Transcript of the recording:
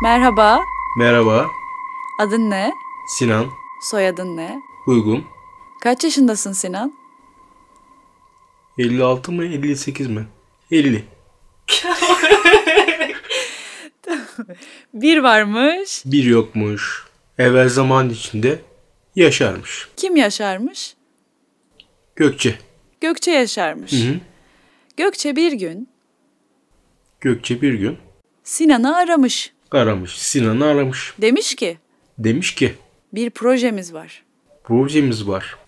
Merhaba. Merhaba. Adın ne? Sinan. Soyadın ne? Uygun. Kaç yaşındasın Sinan? 56 mı 58 mi? 50. bir varmış. Bir yokmuş. Evvel zaman içinde yaşarmış. Kim yaşarmış? Gökçe. Gökçe yaşarmış. Hı hı. Gökçe bir gün. Gökçe bir gün. Sinan'ı aramış aramış. Sinan'ı aramış. Demiş ki. Demiş ki. Bir projemiz var. Projemiz var.